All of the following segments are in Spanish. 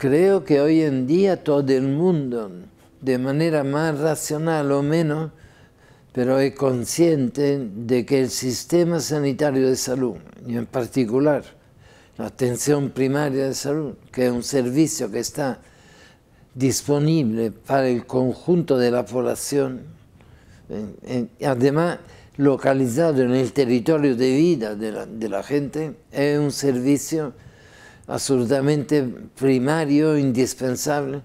creo que hoy en día todo el mundo, de manera más racional o menos, pero es consciente de que el sistema sanitario de salud, y en particular la atención primaria de salud, que es un servicio que está disponible para el conjunto de la población, además localizado en el territorio de vida de la, gente, es un servicio absolutamente primario, indispensable,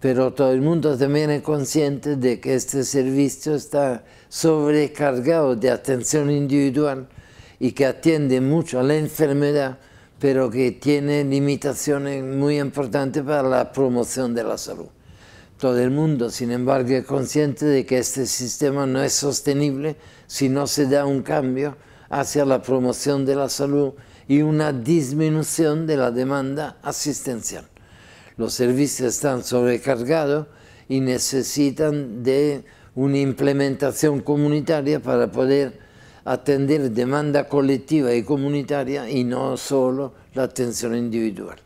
pero todo el mundo también es consciente de que este servicio está sobrecargado de atención individual y que atiende mucho a la enfermedad, pero que tiene limitaciones muy importantes para la promoción de la salud. Todo el mundo, sin embargo, es consciente de que este sistema no es sostenible si no se da un cambio hacia la promoción de la salud y una disminución de la demanda asistencial. Los servicios están sobrecargados y necesitan de una implementación comunitaria para poder atender demanda colectiva y comunitaria y no solo la atención individual.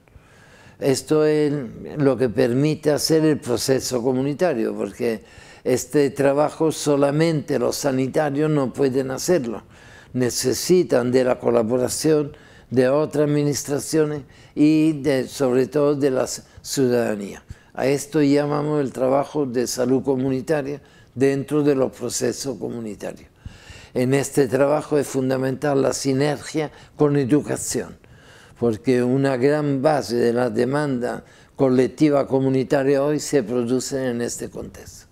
Esto es lo que permite hacer el proceso comunitario, porque este trabajo solamente los sanitarios no pueden hacerlo. Necesitan de la colaboración de otras administraciones y sobre todo de la ciudadanía. A esto llamamos el trabajo de salud comunitaria dentro de los procesos comunitarios. En este trabajo es fundamental la sinergia con educación, porque una gran base de la demanda colectiva comunitaria hoy se produce en este contexto.